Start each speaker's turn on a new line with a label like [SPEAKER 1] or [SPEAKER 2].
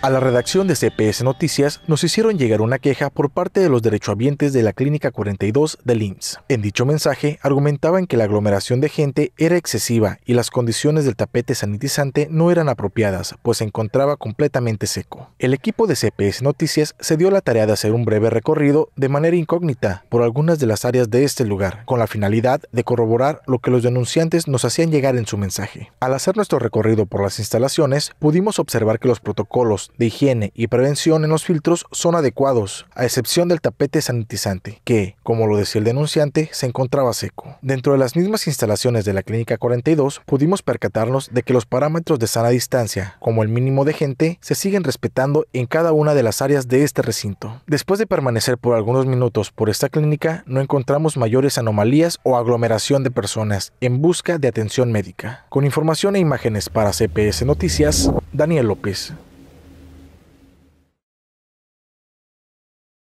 [SPEAKER 1] A la redacción de CPS Noticias nos hicieron llegar una queja por parte de los derechohabientes de la Clínica 42 de IMSS. En dicho mensaje argumentaban que la aglomeración de gente era excesiva y las condiciones del tapete sanitizante no eran apropiadas, pues se encontraba completamente seco. El equipo de CPS Noticias se dio la tarea de hacer un breve recorrido de manera incógnita por algunas de las áreas de este lugar, con la finalidad de corroborar lo que los denunciantes nos hacían llegar en su mensaje. Al hacer nuestro recorrido por las instalaciones, pudimos observar que los protocolos de higiene y prevención en los filtros son adecuados, a excepción del tapete sanitizante, que, como lo decía el denunciante, se encontraba seco. Dentro de las mismas instalaciones de la Clínica 42, pudimos percatarnos de que los parámetros de sana distancia, como el mínimo de gente, se siguen respetando en cada una de las áreas de este recinto. Después de permanecer por algunos minutos por esta clínica, no encontramos mayores anomalías o aglomeración de personas en busca de atención médica. Con información e imágenes para CPS Noticias, Daniel López.